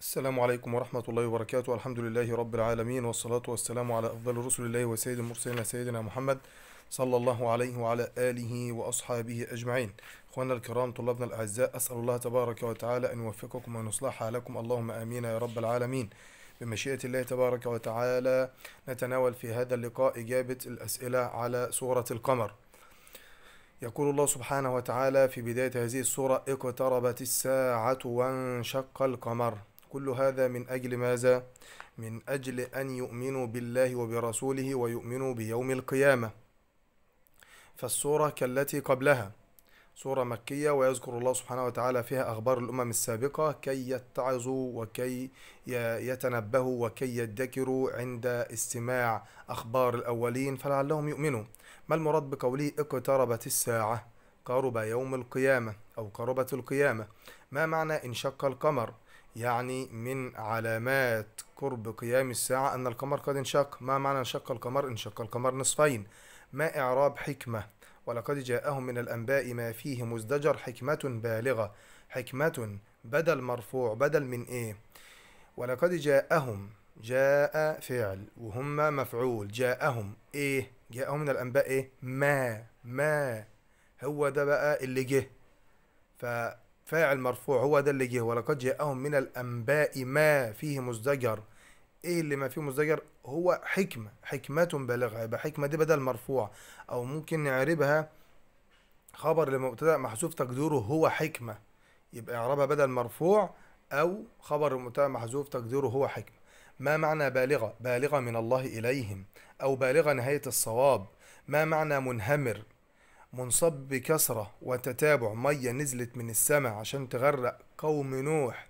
السلام عليكم ورحمة الله وبركاته الحمد لله رب العالمين والصلاة والسلام على أفضل رسل الله وسيد المرسلين سيدنا محمد صلى الله عليه وعلى آله وأصحابه أجمعين أخواننا الكرام طلابنا الأعزاء أسأل الله تبارك وتعالى أن يوفقكم وأن لكم اللهم آمين يا رب العالمين بمشيئة الله تبارك وتعالى نتناول في هذا اللقاء إجابة الأسئلة على سورة القمر يقول الله سبحانه وتعالى في بداية هذه السورة اقتربت الساعة وانشق القمر كل هذا من أجل ماذا؟ من أجل أن يؤمنوا بالله وبرسوله ويؤمنوا بيوم القيامة فالصورة كالتي قبلها سورة مكية ويذكر الله سبحانه وتعالى فيها أخبار الأمم السابقة كي يتعظوا وكي يتنبهوا وكي يدكروا عند استماع أخبار الأولين فلعلهم يؤمنوا ما المراد بقوله اقتربت الساعة قرب يوم القيامة أو قربت القيامة ما معنى انشق القمر يعني من علامات قرب قيام الساعة أن القمر قد انشق ما معنى انشق القمر انشق القمر نصفين ما إعراب حكمة ولقد جاءهم من الأنباء ما فيه مزدجر حكمة بالغة حكمة بدل مرفوع بدل من إيه ولقد جاءهم جاء فعل وهم مفعول جاءهم إيه جاءهم من الأنباء إيه ما ما هو ده بقى اللي جه ف فاعل مرفوع هو ده اللي جه ولقد جاءهم من الانباء ما فيه مزدجر ايه اللي ما فيه مزدجر هو حكمه حكمه بالغه يبقى حكمه دي بدل مرفوع او ممكن نعربها خبر لمبتدا محذوف تقديره هو حكمه يبقى اعربها بدل مرفوع او خبر المبتدا محذوف تقديره هو حكمه ما معنى بالغه بالغه من الله اليهم او بالغه نهايه الصواب ما معنى منهمر منصب بكسرة وتتابع مية نزلت من السماء عشان تغرق قوم نوح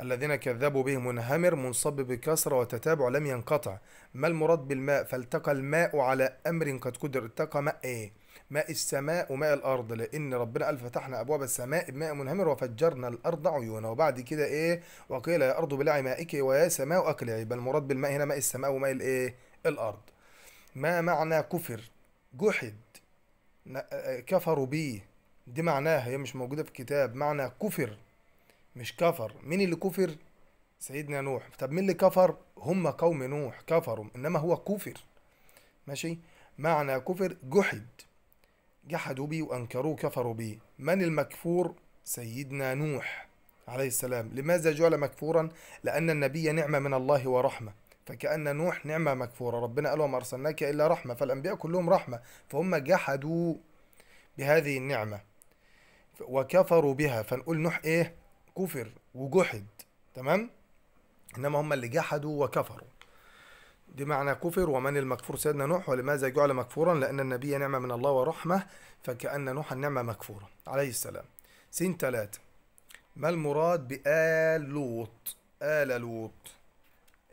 الذين كذبوا به منهمر منصب بكسرة وتتابع لم ينقطع ما المراد بالماء فالتقى الماء على أمر قد قدر التقى ماء إيه ماء السماء وماء الأرض لأن ربنا قال فتحنا أبواب السماء بماء منهمر وفجرنا الأرض عيونا وبعد كده إيه وقيل يا أرض بلعي مائك ويا سماء أقلعي بل المراد بالماء هنا ماء السماء وماء الإيه الأرض ما معنى كفر جحد آه، كفروا بيه دي معناها هي مش موجودة في الكتاب معنى كفر مش كفر مين اللي كفر سيدنا نوح طب مين اللي كفر هم قوم نوح كفروا انما هو كفر ماشي معنى كفر جحد جحدوا بيه وانكروه كفروا بيه من المكفور سيدنا نوح عليه السلام لماذا جعل مكفورا لان النبي نعمه من الله ورحمه فكأن نوح نعمة مكفورة ربنا قال وما أرسلناك إلا رحمة فالأنبياء كلهم رحمة فهم جحدوا بهذه النعمة وكفروا بها فنقول نوح إيه كفر وجحد تمام إنما هم اللي جحدوا وكفروا دي معنى كفر ومن المكفور سيدنا نوح ولماذا جعل مكفورا لأن النبي نعمة من الله ورحمة فكأن نوح النعمة مكفورة عليه السلام سين ثلاثة ما المراد بآل لوط آل لوط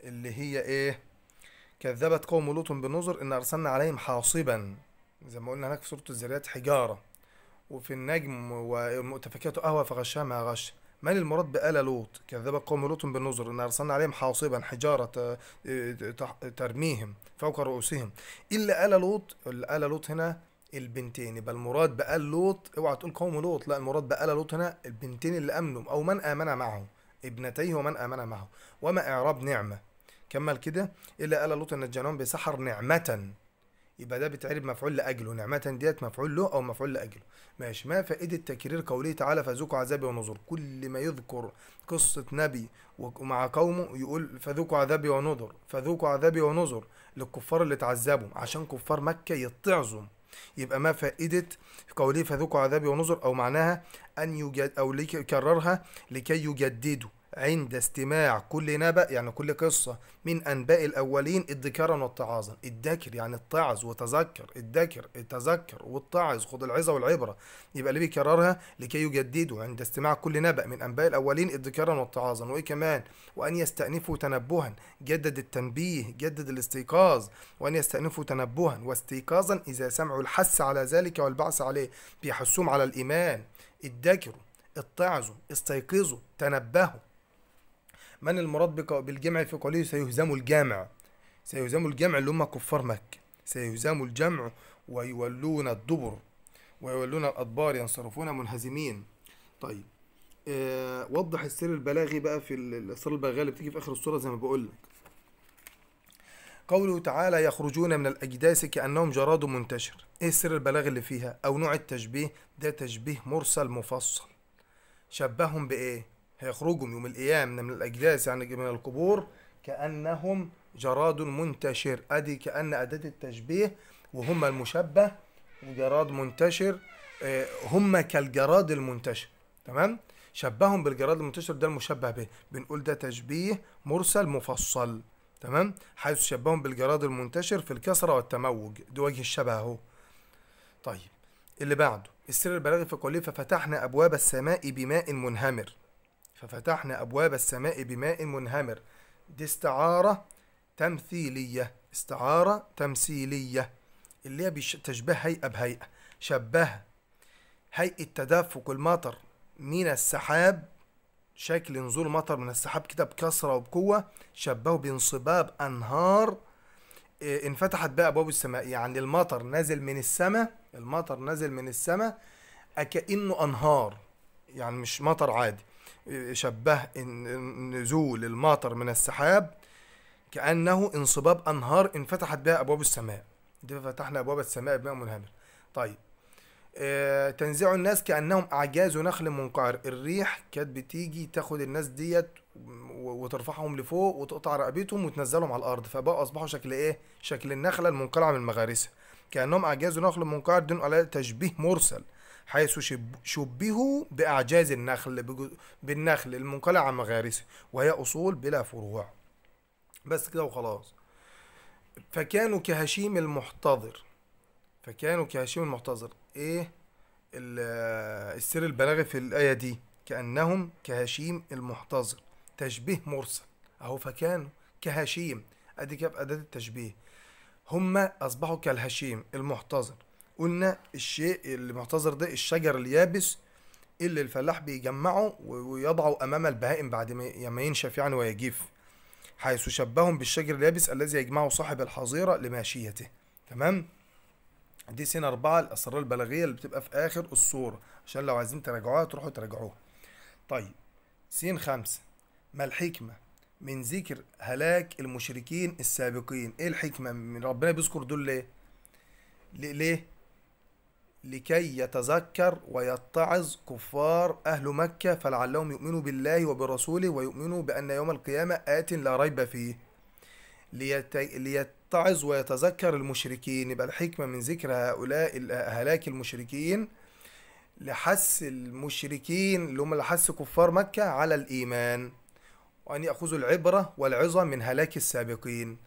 اللي هي ايه كذبت قوم لوط بنظر ان ارسلنا عليهم حاصبا زي ما قلنا هناك في سوره الزريات حجاره وفي النجم ومؤتفكاته قهوه فغشاها ما غش من المراد بآل لوط كذبت قوم لوط بالنظر إن أرسلنا عليهم حاصبا حجارة آه، آه، ترميهم فوق رؤوسهم إلا آل لوط آل لوط هنا البنتين يبقى المراد بآل لوط اوعى تقول قوم لوط لا المراد بآل لوط هنا البنتين اللي آمنوا أو من آمن معه ابنتيه ومن آمن معه وما إعراب نعمة كمل كده الا قال لوط ان الجنون بسحر نعمه يبقى ده بيتعرب مفعول لاجله نعمه ديت مفعول له او مفعول لاجله ماشي ما فائده تكرير قوله تعالى فذوقوا عذابي ونذر كل ما يذكر قصه نبي ومع قومه يقول فذوقوا عذابي ونذر فذوقوا عذابي ونذر للكفار اللي تعذبوا عشان كفار مكه يتعظوا يبقى ما فائدة قوله فذوقوا عذابي ونذر أو معناها أن يجد أو لكي يكررها لكي يجددوا عند استماع كل نبأ يعني كل قصة من أنباء الأولين ادكارا واتعاظا ادكر يعني التعظ وتذكر ادكر التذكر والتعظ خذ العظة والعبرة يبقى اللي بيكررها لكي يجددوا عند استماع كل نبأ من أنباء الأولين ادكارا واتعاظا وإيه كمان وأن يستأنفوا تنبها جدد التنبيه جدد الاستيقاظ وأن يستأنفوا تنبها واستيقاظا إذا سمعوا الحس على ذلك والبعث عليه بيحسهم على الإيمان ادكروا اتعظوا استيقظوا تنبهوا من المراد بالجمع في قوله سيهزم الجامع سيهزم الجمع اللي هم كفار مكة سيهزم الجمع ويولون الدبر ويولون الأدبار ينصرفون منهزمين طيب آه وضح السر البلاغي بقى في السر البلاغي اللي بتيجي في آخر السورة زي ما بقول لك قوله تعالى يخرجون من الأجداث كأنهم جراد منتشر إيه السر البلاغي اللي فيها أو نوع التشبيه ده تشبيه مرسل مفصل شبههم بإيه هيخرجهم يوم القيامة من الأجداث يعني من القبور كأنهم جراد منتشر أدي كأن أداة التشبيه وهم المشبه وجراد منتشر آه، هم كالجراد المنتشر تمام شبههم بالجراد المنتشر ده المشبه به بنقول ده تشبيه مرسل مفصل تمام حيث شبههم بالجراد المنتشر في الكسرة والتموج ده وجه الشبه اهو طيب اللي بعده السر البلاغي في قوله ففتحنا أبواب السماء بماء منهمر ففتحنا أبواب السماء بماء منهمر دي استعارة تمثيلية استعارة تمثيلية اللي هي تشبه هيئة بهيئة شبه هيئة تدفق المطر من السحاب شكل نزول مطر من السحاب كده بكثرة وبقوة شبهه بانصباب أنهار آه، انفتحت بقى أبواب السماء يعني المطر نازل من السماء المطر نازل من السماء كأنه أنهار يعني مش مطر عادي شبه نزول المطر من السحاب كأنه انصباب أنهار انفتحت بها أبواب السماء دي فتحنا أبواب السماء بماء منهمر طيب آه تنزيع الناس كأنهم أعجاز نخل منقعر الريح كانت بتيجي تاخد الناس ديت وترفعهم لفوق وتقطع رقبتهم وتنزلهم على الأرض فبقوا أصبحوا شكل إيه؟ شكل النخلة المنقلعة من المغارسة كأنهم أعجاز نخل منقعر دون على تشبيه مرسل حيث شبهوا بأعجاز النخل بالنخل المنقلع عن مغارسه وهي أصول بلا فروع بس كده وخلاص فكانوا كهشيم المحتضر فكانوا كهشيم المحتضر ايه السر البلاغي في الآية دي كأنهم كهشيم المحتضر تشبيه مرسل أهو فكانوا كهشيم أدي كده أداة التشبيه هم أصبحوا كالهشيم المحتضر قلنا الشيء اللي معتذر ده الشجر اليابس اللي الفلاح بيجمعه ويضعه امام البهائم بعد ما ينشف يعني ويجيف حيث شبههم بالشجر اليابس الذي يجمعه صاحب الحظيره لماشيته تمام دي سنة أربعة الأسرار البلاغية اللي بتبقى في آخر الصورة عشان لو عايزين تراجعوها تروحوا تراجعوها طيب سين خمسة ما الحكمة من ذكر هلاك المشركين السابقين ايه الحكمة من ربنا بيذكر دول ليه ليه لكي يتذكر ويتعظ كفار أهل مكة فلعلهم يؤمنوا بالله وبرسوله ويؤمنوا بأن يوم القيامة آت لا ريب فيه ليتعظ ويتذكر المشركين يبقى الحكمة من ذكر هؤلاء هلاك المشركين لحس المشركين اللي هم لحس كفار مكة على الإيمان وأن يأخذوا العبرة والعظة من هلاك السابقين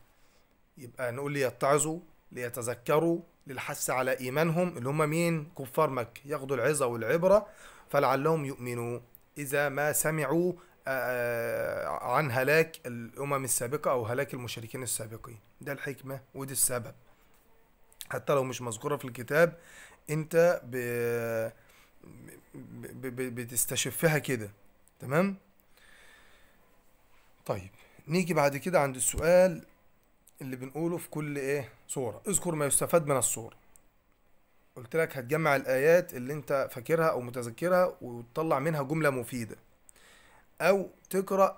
يبقى نقول ليتعظوا ليتذكروا للحث على إيمانهم اللي هم مين كفار مكة ياخدوا العظة والعبرة فلعلهم يؤمنوا إذا ما سمعوا آه، آه، عن هلاك الأمم السابقة أو هلاك المشركين السابقين ده الحكمة ودي السبب حتى لو مش مذكورة في الكتاب أنت ب... ب... ب... بتستشفها كده تمام طيب نيجي بعد كده عند السؤال اللي بنقوله في كل ايه صورة اذكر ما يستفاد من الصورة قلت لك هتجمع الآيات اللي أنت فاكرها أو متذكرها وتطلع منها جملة مفيدة أو تقرأ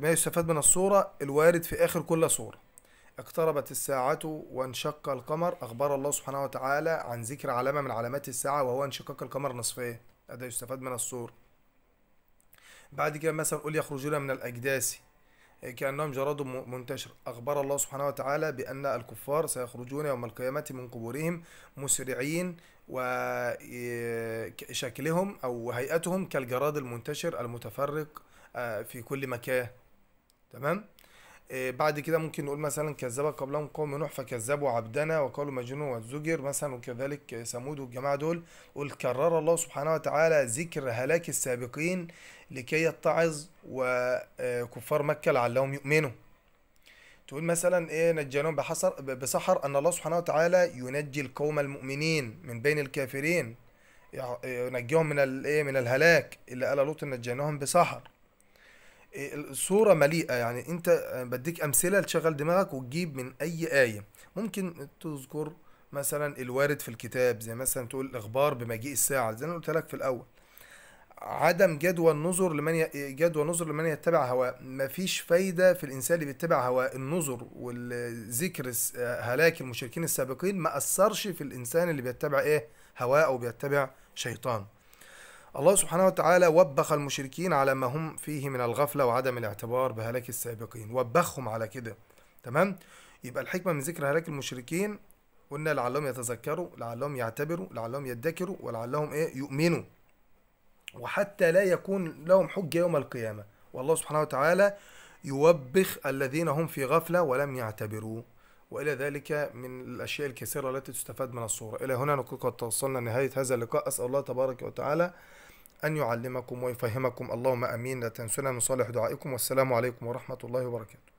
ما يستفاد من الصورة الوارد في آخر كل صورة اقتربت الساعة وانشق القمر أخبر الله سبحانه وتعالى عن ذكر علامة من علامات الساعة وهو انشقاق القمر نصفين إيه؟ هذا يستفاد من الصورة بعد كده مثلا قل يخرجون من الأجداث كأنهم جراد منتشر أخبر الله سبحانه وتعالى بأن الكفار سيخرجون يوم القيامة من قبورهم مسرعين وشكلهم أو هيئتهم كالجراد المنتشر المتفرق آه، في كل مكان تمام؟ آه، بعد كده ممكن نقول مثلا كذب قبلهم قوم نوح فكذبوا عبدنا وقالوا مجنون وزجر مثلا وكذلك ثمود والجماعه دول قل كرر الله سبحانه وتعالى ذكر هلاك السابقين لكي يتعظ وكفار مكه لعلهم يؤمنوا تقول مثلا ايه نجيناهم بحصر بسحر ان الله سبحانه وتعالى ينجي القوم المؤمنين من بين الكافرين ينجيهم من الايه من الهلاك اللي قال لوط نجيناهم بسحر الصوره مليئه يعني انت آه، بديك امثله تشغل دماغك وتجيب من اي ايه ممكن تذكر مثلا الوارد في الكتاب زي مثلا تقول الاخبار بمجيء الساعه زي ما قلت لك في الاول عدم جدوى النظر لمن ي... جدوى النظر لمن يتبع هواه مفيش فايده في الانسان اللي بيتبع هواه النظر والذكر آه، هلاك المشركين السابقين ما اثرش في الانسان اللي بيتبع ايه هواه او بيتبع شيطانه الله سبحانه وتعالى وبخ المشركين على ما هم فيه من الغفلة وعدم الاعتبار بهلاك السابقين وبخهم على كده تمام يبقى الحكمة من ذكر هلاك المشركين قلنا لعلهم يتذكروا لعلهم يعتبروا لعلهم يدكروا ولعلهم ايه يؤمنوا وحتى لا يكون لهم حجة يوم القيامة والله سبحانه وتعالى يوبخ الذين هم في غفلة ولم يعتبروا وإلى ذلك من الأشياء الكثيرة التي تستفاد من الصورة إلى هنا نكون قد توصلنا لنهاية هذا اللقاء أسأل الله تبارك وتعالى أن يعلمكم ويفهمكم اللهم أمين لا تنسونا من صالح دعائكم والسلام عليكم ورحمة الله وبركاته